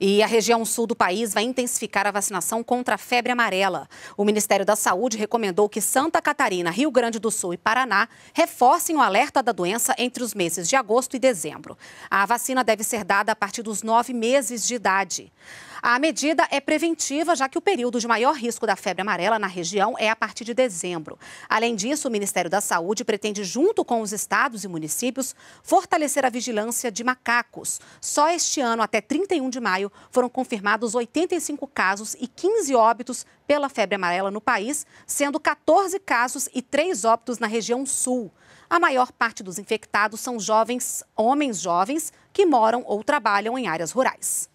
E a região sul do país vai intensificar a vacinação contra a febre amarela. O Ministério da Saúde recomendou que Santa Catarina, Rio Grande do Sul e Paraná reforcem o alerta da doença entre os meses de agosto e dezembro. A vacina deve ser dada a partir dos nove meses de idade. A medida é preventiva, já que o período de maior risco da febre amarela na região é a partir de dezembro. Além disso, o Ministério da Saúde pretende, junto com os estados e municípios, fortalecer a vigilância de macacos. Só este ano, até 31 de maio, foram confirmados 85 casos e 15 óbitos pela febre amarela no país, sendo 14 casos e 3 óbitos na região sul. A maior parte dos infectados são jovens, homens jovens, que moram ou trabalham em áreas rurais.